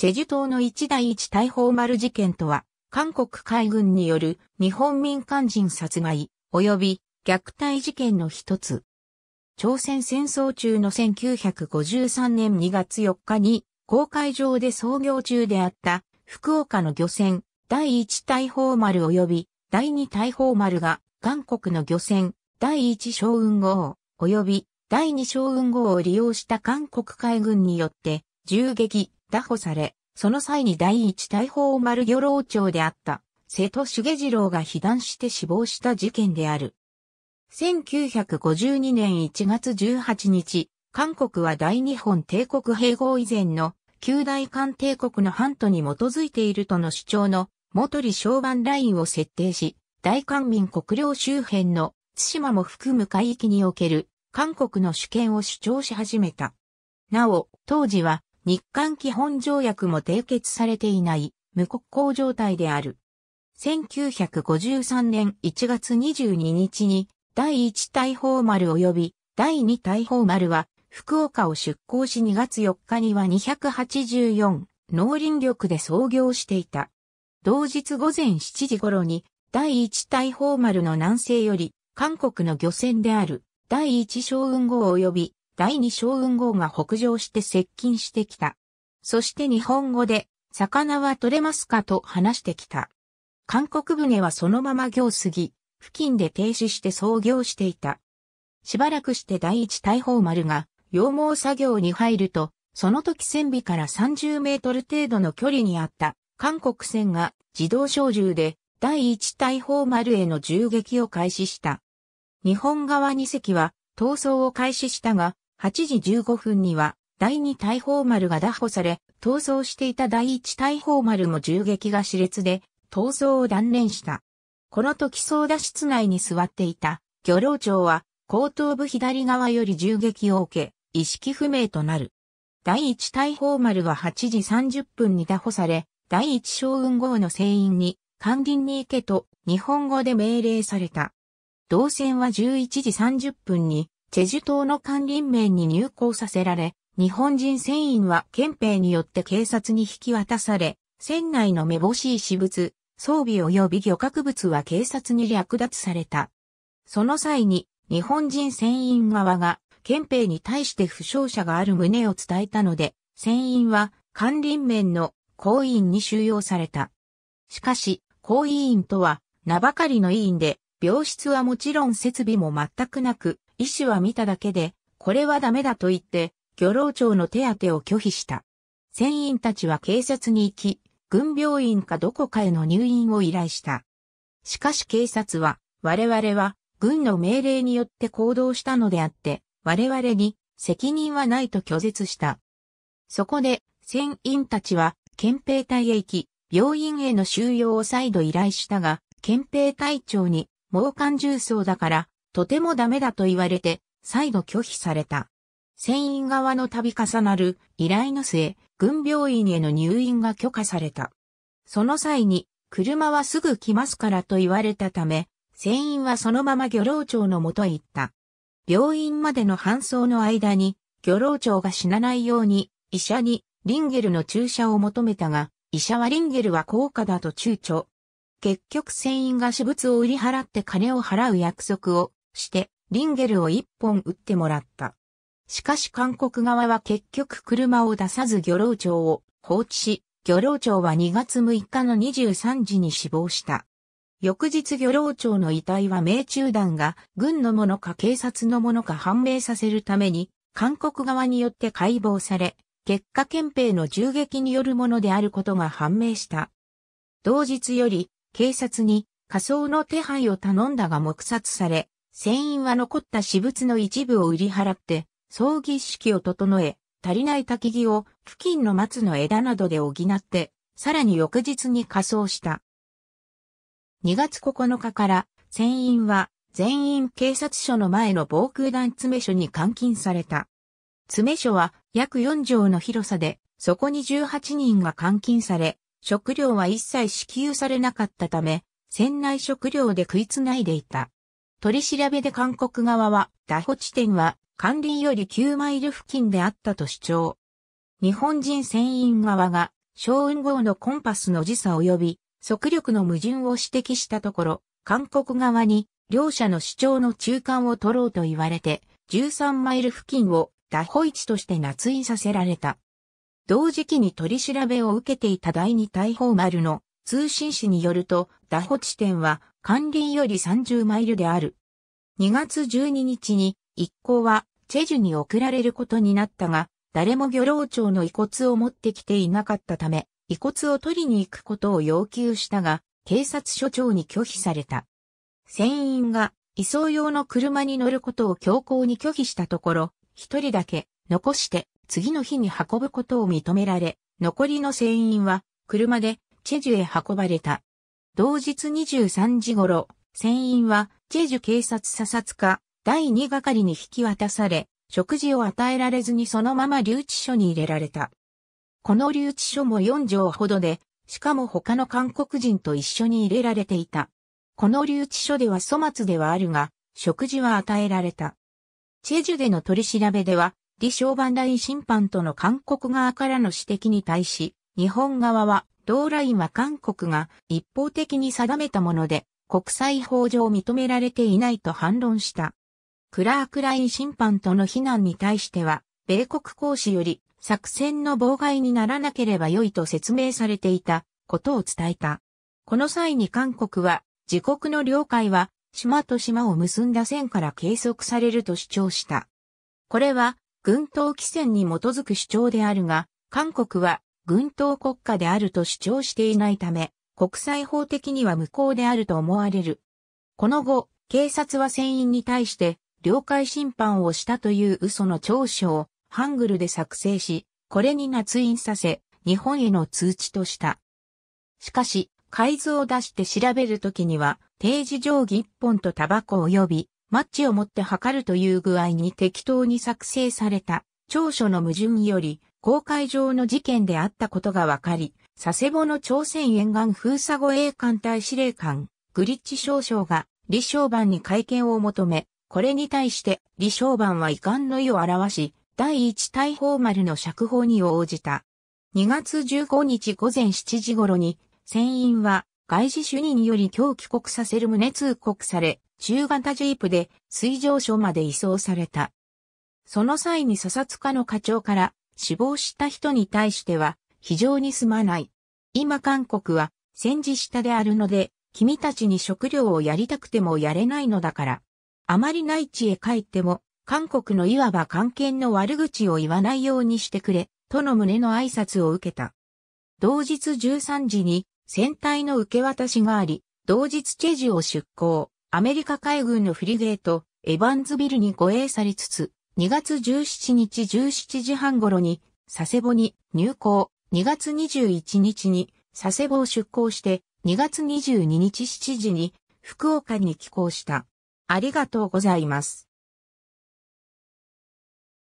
チェジュ島の一大一大砲丸事件とは、韓国海軍による日本民間人殺害及び虐待事件の一つ。朝鮮戦争中の1953年2月4日に公海上で操業中であった福岡の漁船第一大砲丸及び第二大砲丸が韓国の漁船第一将軍号及び第二将軍号を利用した韓国海軍によって銃撃、拿捕され、その際に第一大砲丸魚老町であった、瀬戸重次郎が被弾して死亡した事件である。1952年1月18日、韓国は大日本帝国併合以前の旧大韓帝国の半島に基づいているとの主張の元利商番ラインを設定し、大韓民国領周辺の津島も含む海域における韓国の主権を主張し始めた。なお、当時は日韓基本条約も締結されていない無国交状態である。1953年1月22日に第1大砲丸及び第2大砲丸は福岡を出港し2月4日には284農林力で創業していた。同日午前7時頃に第1大砲丸の南西より韓国の漁船である第1将軍号及び第二将軍号が北上して接近してきた。そして日本語で、魚は取れますかと話してきた。韓国船はそのまま行過ぎ、付近で停止して操業していた。しばらくして第一大砲丸が、羊毛作業に入ると、その時船尾から30メートル程度の距離にあった韓国船が自動小銃で第一大砲丸への銃撃を開始した。日本側2隻は逃走を開始したが、8時15分には、第2大砲丸が打破され、逃走していた第1大砲丸も銃撃が熾烈で、逃走を断念した。この時操舵室内に座っていた、漁労長は、後頭部左側より銃撃を受け、意識不明となる。第1大砲丸は8時30分に打破され、第1将軍号の船員に、官林に行けと、日本語で命令された。動船は11時30分に、チェジュ島の管理面に入港させられ、日本人船員は憲兵によって警察に引き渡され、船内の目ぼしい私物、装備及び漁獲物は警察に略奪された。その際に、日本人船員側が、憲兵に対して負傷者がある旨を伝えたので、船員は、管理面の行員に収容された。しかし、行員とは、名ばかりの委員で、病室はもちろん設備も全くなく、医師は見ただけで、これはダメだと言って、漁労長の手当を拒否した。船員たちは警察に行き、軍病院かどこかへの入院を依頼した。しかし警察は、我々は軍の命令によって行動したのであって、我々に責任はないと拒絶した。そこで、船員たちは、憲兵隊へ行き、病院への収容を再度依頼したが、憲兵隊長に、猛漢重曹だから、とてもダメだと言われて、再度拒否された。船員側の度重なる依頼の末、軍病院への入院が許可された。その際に、車はすぐ来ますからと言われたため、船員はそのまま漁労長のもとへ行った。病院までの搬送の間に、漁労長が死なないように、医者にリンゲルの注射を求めたが、医者はリンゲルは高価だと躊躇。結局船員が私物を売り払って金を払う約束をして、リンゲルを一本撃ってもらった。しかし韓国側は結局車を出さず漁労長を放置し、漁労長は2月6日の23時に死亡した。翌日漁労長の遺体は命中弾が軍のものか警察のものか判明させるために、韓国側によって解剖され、結果憲兵の銃撃によるものであることが判明した。同日より、警察に仮想の手配を頼んだが黙殺され、船員は残った私物の一部を売り払って、葬儀式を整え、足りない焚き木を付近の松の枝などで補って、さらに翌日に仮装した。2月9日から、船員は全員警察署の前の防空団詰所に監禁された。詰所は約4畳の広さで、そこに18人が監禁され、食料は一切支給されなかったため、船内食料で食いつないでいた。取り調べで韓国側は、打歩地点は、管理より9マイル付近であったと主張。日本人船員側が、小雲号のコンパスの時差及び、速力の矛盾を指摘したところ、韓国側に、両者の主張の中間を取ろうと言われて、13マイル付近を、打歩位置として捺印させられた。同時期に取り調べを受けていた第二大砲丸の通信士によると、打歩地点は理員より30マイルである。2月12日に一行はチェジュに送られることになったが、誰も漁労長の遺骨を持ってきていなかったため、遺骨を取りに行くことを要求したが、警察署長に拒否された。船員が移送用の車に乗ることを強行に拒否したところ、一人だけ残して次の日に運ぶことを認められ、残りの船員は車でチェジュへ運ばれた。同日23時頃、船員は、チェジュ警察査察課、第2係に引き渡され、食事を与えられずにそのまま留置所に入れられた。この留置所も4畳ほどで、しかも他の韓国人と一緒に入れられていた。この留置所では粗末ではあるが、食事は与えられた。チェジュでの取り調べでは、李承万大審判との韓国側からの指摘に対し、日本側は同ラインは韓国が一方的に定めたもので、国際法上認められていないと反論した。クラークライン審判との非難に対しては、米国公使より作戦の妨害にならなければ良いと説明されていたことを伝えた。この際に韓国は、自国の領海は島と島を結んだ線から計測されると主張した。これは、軍統規制に基づく主張であるが、韓国は軍統国家であると主張していないため、国際法的には無効であると思われる。この後、警察は船員に対して、領海侵犯をしたという嘘の調書を、ハングルで作成し、これに捺印させ、日本への通知とした。しかし、改図を出して調べるときには、定時定規1本とタバコ及び、マッチを持って測るという具合に適当に作成された、長所の矛盾より、公海上の事件であったことがわかり、佐世保の朝鮮沿岸封鎖護衛艦隊司令官、グリッチ少将が、李正晩に会見を求め、これに対して、李正晩は遺憾の意を表し、第一大砲丸の釈放に応じた。2月15日午前7時頃に、船員は外事主任により今日帰国させる旨通告され、中型ジープで水上署まで移送された。その際に査察課の課長から死亡した人に対しては非常にすまない。今韓国は戦時下であるので、君たちに食料をやりたくてもやれないのだから。あまり内地へ帰っても、韓国のいわば関係の悪口を言わないようにしてくれ、との旨の挨拶を受けた。同日13時に船体の受け渡しがあり、同日チェジュを出港、アメリカ海軍のフリゲート、エヴァンズビルに護衛されつつ、2月17日17時半頃に佐世保に入港、2月21日に佐世保を出港して、2月22日7時に福岡に寄港した。ありがとうございます。